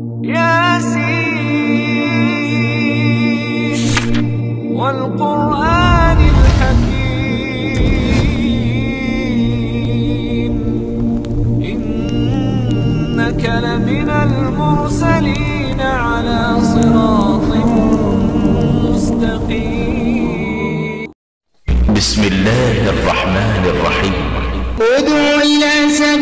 ياسين والقرآن الحكيم إنك لمن المرسلين على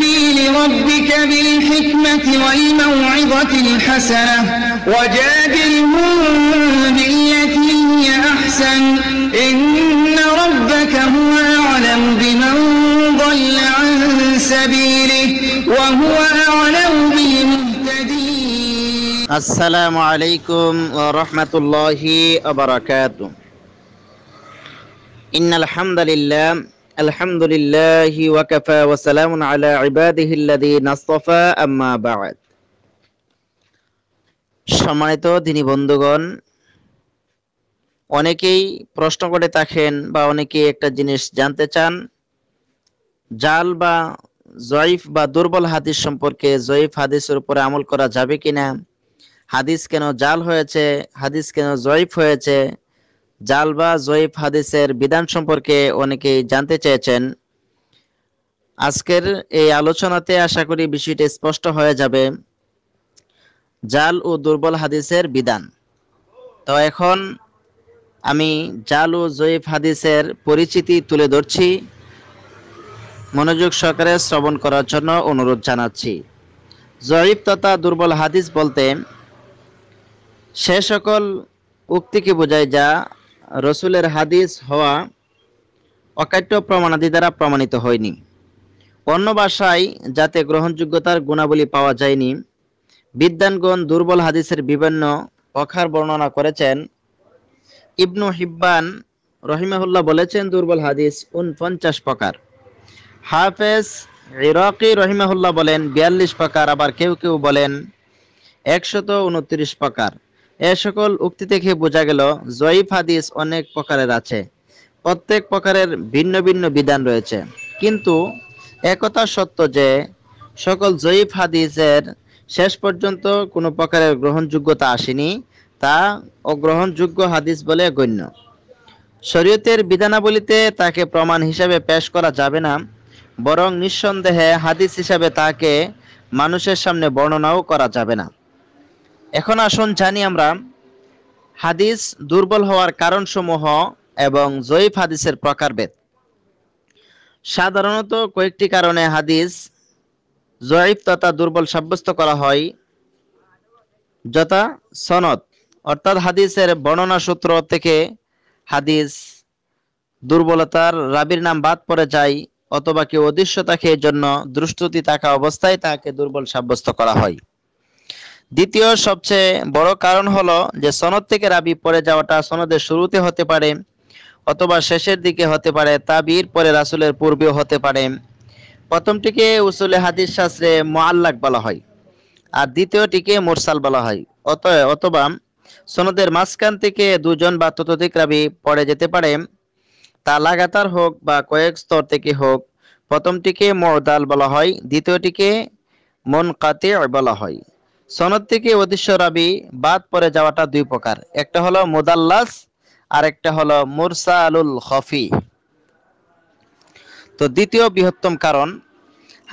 سبيل ربك بالحكمة والموعظة الحسنة وجادلهم بالتي هي أحسن إن ربك هو أعلم بمن ضل عن سبيله وهو أعلم بالمهتدين السلام عليكم ورحمة الله وبركاته إن الحمد لله الحمد لله وكفى সম্মানিত দিনী বন্ধুগণ অনেকেই প্রশ্ন করে থাকেন বা অনেকে একটা জিনিস জানতে চান জাল বা জয়ীফ বা দুর্বল হাদিস সম্পর্কে জয়ীফ হাদিসের উপরে আমল করা যাবে কিনা হাদিস কেন জাল হয়েছে হাদিস কেন জয়ীফ হয়েছে জাল বা জয়ীফ হাদিসের বিধান সম্পর্কে অনেকেই জানতে চেয়েছেন আজকের এই আলোচনাতে আশা করি বিষয়টি স্পষ্ট হয়ে যাবে জাল ও দুর্বল হাদিসের বিধান তো এখন আমি জাল ও জয়েফ হাদিসের পরিচিতি তুলে ধরছি মনোযোগ সহকারে শ্রবণ করার জন্য অনুরোধ জানাচ্ছি জয়ীফ তথা দুর্বল হাদিস বলতে সে সকল উক্তিকে বোঝায় যা রসুলের হাদিস হওয়া অকাট্য প্রমাণাদি দ্বারা প্রমাণিত হয়নি অন্য ভাষায় যাতে গ্রহণযোগ্যতার গুণাবলী পাওয়া যায়নি বিদ্যানগণ দুর্বল হাদিসের বিভিন্ন অখার বর্ণনা করেছেন ইবনু হিব্বান রহিমাহুল্লাহ বলেছেন দুর্বল হাদিস উনপঞ্চাশ প্রকার হাফেজ ইরাকি রহিমাহুল্লাহ বলেন বিয়াল্লিশ প্রকার আবার কেউ কেউ বলেন একশত উনত্রিশ প্রকার এ সকল উক্তি থেকে বোঝা গেল জয়ীফ হাদিস অনেক প্রকারের আছে প্রত্যেক প্রকারের ভিন্ন ভিন্ন বিধান রয়েছে কিন্তু একথা সত্য যে সকল জয়ীফ হাদিসের শেষ পর্যন্ত কোনো প্রকারের গ্রহণযোগ্যতা আসেনি তা অগ্রহণযোগ্য হাদিস বলে গণ্য শরীয়তের বিধানাবলিতে তাকে প্রমাণ হিসাবে পেশ করা যাবে না বরং নিঃসন্দেহে হাদিস হিসাবে তাকে মানুষের সামনে বর্ণনাও করা যাবে না এখন আসুন জানি আমরা হাদিস দুর্বল হওয়ার কারণসমূহ এবং জয়ীফ হাদিসের প্রকারভেদ সাধারণত কয়েকটি কারণে হাদিস জয়ীফ তথা দুর্বল সাব্যস্ত করা হয় যথা সনদ অর্থাৎ হাদিসের বর্ণনা সূত্র থেকে হাদিস দুর্বলতার রাবির নাম বাদ পড়ে যায় অথবা কেউ খেয়ে জন্য দৃষ্টতি থাকা অবস্থায় তাকে দুর্বল সাব্যস্ত করা হয় দ্বিতীয় সবচেয়ে বড় কারণ হলো যে সনদ থেকে রাবি পরে যাওয়াটা সনদের শুরুতে হতে পারে অথবা শেষের দিকে হতে পারে তাবির পরে রাসুলের পূর্বেও হতে পারে প্রথমটিকে উসুলে হাদিস শাস্ত্রে মোয়াল্লাক বলা হয় আর দ্বিতীয়টিকে মোরসাল বলা হয় অত অথবা সনদের মাঝখান থেকে দুজন বা ততোধিক রাবি পড়ে যেতে পারে তা লাগাতার হোক বা কয়েক স্তর থেকে হোক প্রথমটিকে মরদাল বলা হয় দ্বিতীয়টিকে মন কাতে বলা হয় সনদ থেকে অদৃশ্য রাবি বাদ পরে যাওয়াটা দুই প্রকার একটা হলো মোদাল্লাস আর একটা হলো মুরসালুল হফি তো দ্বিতীয় বৃহত্তম কারণ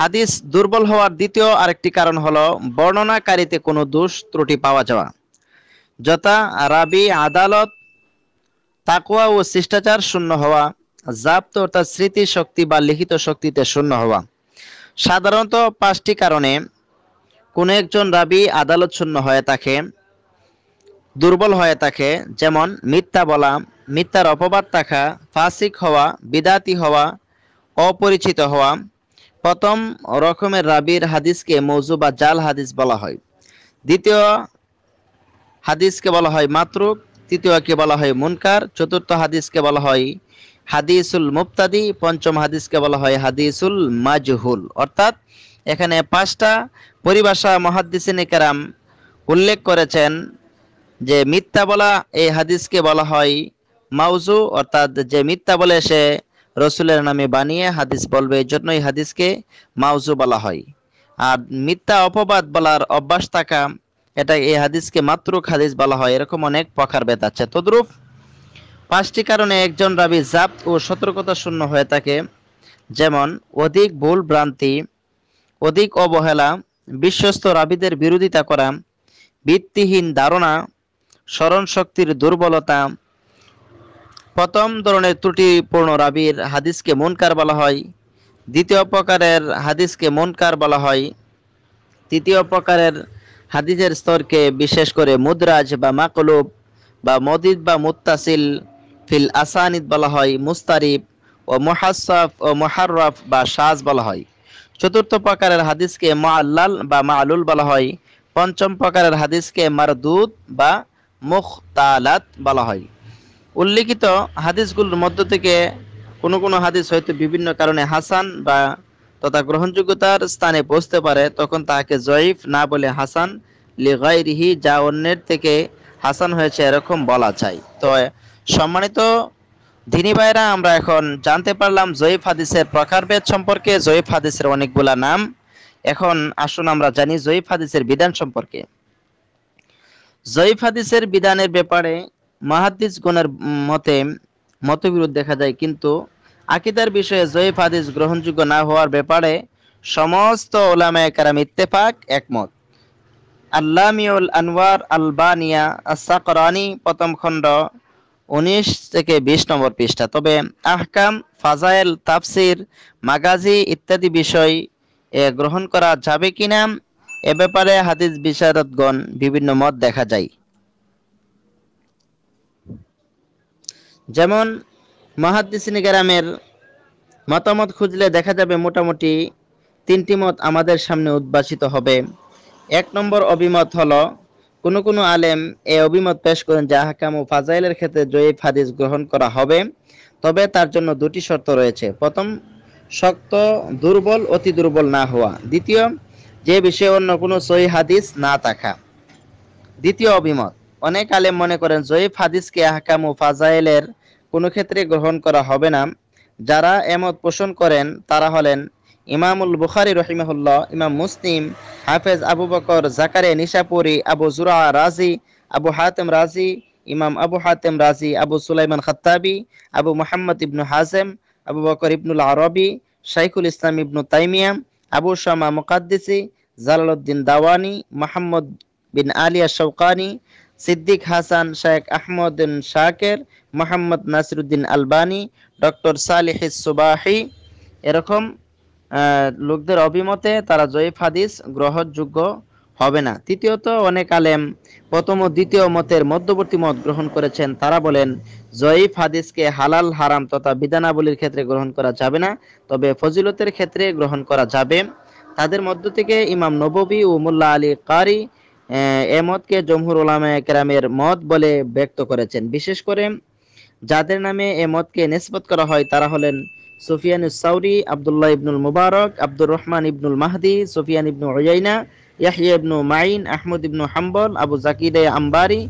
হাদিস দুর্বল হওয়ার দ্বিতীয় আরেকটি কারণ হলো বর্ণনাকারীতে কোনো দোষ ত্রুটি পাওয়া যাওয়া যথা রাবি আদালত তাকুয়া ও শিষ্টাচার শূন্য হওয়া জাপ্ত অর্থাৎ স্মৃতি শক্তি বা লিখিত শক্তিতে শূন্য হওয়া সাধারণত পাঁচটি কারণে কোনো একজন রাবি আদালত শূন্য হয়ে থাকে দুর্বল হয়ে থাকে যেমন মিথ্যা বলা মিথ্যার অপবাদ থাকা ফাসিক হওয়া বিদাতি হওয়া অপরিচিত হওয়া প্রথম রকমের রাবির হাদিসকে মৌজু বা জাল হাদিস বলা হয় দ্বিতীয় হাদিসকে বলা হয় মাতরুক তৃতীয়কে বলা হয় মুনকার চতুর্থ হাদিসকে বলা হয় হাদিসুল মুফতাদি পঞ্চম হাদিসকে বলা হয় হাদিসুল মাজহুল অর্থাৎ এখানে পাঁচটা পরিভাষা মহাদ্দিসিন কারাম উল্লেখ করেছেন যে মিথ্যা বলা এই হাদিসকে বলা হয় মাউজু অর্থাৎ যে মিথ্যা বলে সে রসুলের নামে বানিয়ে হাদিস বলবে এই জন্যই হাদিসকে মাউজু বলা হয় আর মিথ্যা অপবাদ বলার অভ্যাস থাকা এটা এই হাদিসকে মাতৃক হাদিস বলা হয় এরকম অনেক বেদ আছে তদ্রুপ পাঁচটি কারণে একজন রাবি জাপ্ত ও সতর্কতা শূন্য হয়ে থাকে যেমন অধিক ভুল ভ্রান্তি অধিক অবহেলা বিশ্বস্ত রাবিদের বিরোধিতা করা ভিত্তিহীন ধারণা স্মরণ শক্তির দুর্বলতা প্রথম ধরনের ত্রুটিপূর্ণ রাবির হাদিসকে মনকার বলা হয় দ্বিতীয় প্রকারের হাদিসকে মনকার বলা হয় তৃতীয় প্রকারের হাদিসের স্তরকে বিশেষ করে মুদ্রাজ বা মাকলুব বা মদিদ বা মুত্তাসিল ফিল আসানিদ বলা হয় মুস্তারিফ ও মহাসফ ও মহারফ বা সাজ বলা হয় চতুর্থ প্রকারের হাদিসকে মা আল্লাল বা মা আলুল বলা হয় পঞ্চম প্রকারের হাদিসকে মারদুদ বা মুখ তালাত বলা হয় উল্লিখিত হাদিসগুলোর মধ্য থেকে কোনো কোনো হাদিস হয়তো বিভিন্ন কারণে হাসান বা তথা গ্রহণযোগ্যতার স্থানে পৌঁছতে পারে তখন তাকে জয়ীফ না বলে হাসান লিগাইরিহি যা অন্যের থেকে হাসান হয়েছে এরকম বলা চাই তো সম্মানিত দিনী ভাইরা আমরা এখন জানতে পারলাম জয়েফ হাদিসের প্রকারভেদ সম্পর্কে জয়েফ হাদিসের অনেকগুলা নাম এখন আসুন আমরা জানি জয়েফ হাদিসের বিধান সম্পর্কে জয়েফ হাদিসের বিধানের ব্যাপারে মাহাদিস গুণের মতে মতবিরোধ দেখা যায় কিন্তু আকিদার বিষয়ে জয়েফ হাদিস গ্রহণযোগ্য না হওয়ার ব্যাপারে সমস্ত ওলামায় কারাম ইত্তেফাক একমত আল্লাহ আনোয়ার আলবানিয়া আসাকরানি প্রথম খণ্ড উনিশ থেকে বিশ নম্বর পৃষ্ঠা তবে আহকাম ফাজাইল তাফসির মাগাজি ইত্যাদি বিষয় গ্রহণ করা যাবে কিনা এ ব্যাপারে হাদিস বিশারদগণ বিভিন্ন মত দেখা যায় যেমন মহাদিসিন গ্রামের মতামত খুঁজলে দেখা যাবে মোটামুটি তিনটি মত আমাদের সামনে উদ্ভাসিত হবে এক নম্বর অভিমত হলো কোন কোন আলেম এ অভিমত পেশ করেন যে আহকাম ও ফাজাইলের ক্ষেত্রে জয়ীফ হাদিস গ্রহণ করা হবে তবে তার জন্য দুটি শর্ত রয়েছে প্রথম শক্ত দুর্বল অতি দুর্বল না হওয়া দ্বিতীয় যে বিষয়ে অন্য কোনো সহি হাদিস না থাকা দ্বিতীয় অভিমত অনেক আলেম মনে করেন জয়ীফ হাদিসকে আহকাম ও ফাজাইলের কোনো ক্ষেত্রে গ্রহণ করা হবে না যারা এমত পোষণ করেন তারা হলেন ইমামুল বুখারি রহিমাহুল্লাহ ইমাম মুসলিম হাফেজ আবু বকর জাকারে নিশাপুরি আবু জুরা রাজি আবু হাতেম রাজি ইমাম Abu Hatim Razi Abu Sulaiman Khattabi Abu Muhammad Ibnu Hazm Abu Bakr Ibnul Arabi শাইখুল ইসলাম ইবনু তাইমিয়াম আবু শামা মুকাদ্দিসি জালালুদ্দিন দাওয়ানি মোহাম্মদ বিন Alia শৌকানি Siddique Hasan Sheikh Ahmad Shakir Muhammad Nasiruddin Albani doctor Saleh Subhi এরকম লোকদের অভিমতে তারা জয়ীফ হাদিস গ্রহণযোগ্য হবে না তৃতীয়ত অনেক আলেম প্রথম ও দ্বিতীয় মতের মধ্যবর্তী মত গ্রহণ করেছেন তারা বলেন জয়ীফ হাদিসকে হালাল হারাম তথা বিধানাবলীর ক্ষেত্রে গ্রহণ করা যাবে না তবে ফজিলতের ক্ষেত্রে গ্রহণ করা যাবে তাদের মধ্য থেকে ইমাম নববী ও মোল্লা আলী কারি এ মতকে জমহুর ওলামা কেরামের মত বলে ব্যক্ত করেছেন বিশেষ করে যাদের নামে এ মতকে নিষ্পত করা হয় তারা হলেন Sufyan Sauri Abdullah Ibnul Mubarak Abdur Rahman Ibnul Mahdi Sufyan Ibnu Uyaina Yahya Ibnu Main Ahmad Ibnu Hanbal Abu Zakir Ambari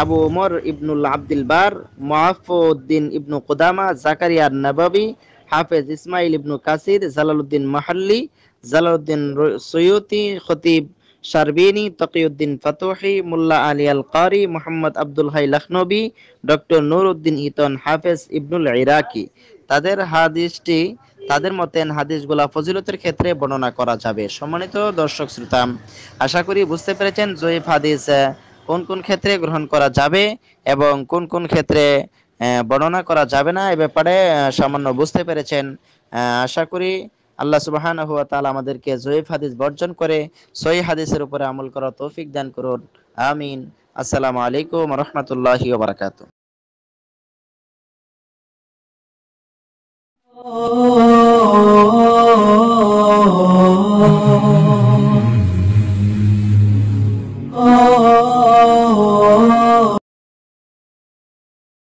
Abu Umar Ibnul Abdul Barr Muwaffaquddin Ibnu Qudama Zakariya Nawawi Hafiz Ismail Ibnu Kathir Jalaluddin Mahalli Jalaluddin Suyuti Khatib Sharbini Taqiuddin Futuhi Mulla Ali al Qari Muhammad Abdul Hai Lakhnavi doctor Nuruddin Itr Hafiz Ibnul ইরাকি তাদের হাদিসটি তাদের মতেন হাদিসগুলা ফজিলতের ক্ষেত্রে বর্ণনা করা যাবে সম্মানিত দর্শক শ্রোতা আশা করি বুঝতে পেরেছেন জয়ীফ হাদিস কোন কোন ক্ষেত্রে গ্রহণ করা যাবে এবং কোন কোন ক্ষেত্রে বর্ণনা করা যাবে না এ ব্যাপারে সামান্য বুঝতে পেরেছেন আশা করি আল্লাহ সুবাহান হুয়া আমাদেরকে জয়ীফ হাদিস বর্জন করে সহি হাদিসের উপরে আমল করা তৌফিক দান করুন আমিন আসসালামু আলাইকুম রহমতুল্লাহ বারাকাতু oh. oh, oh, oh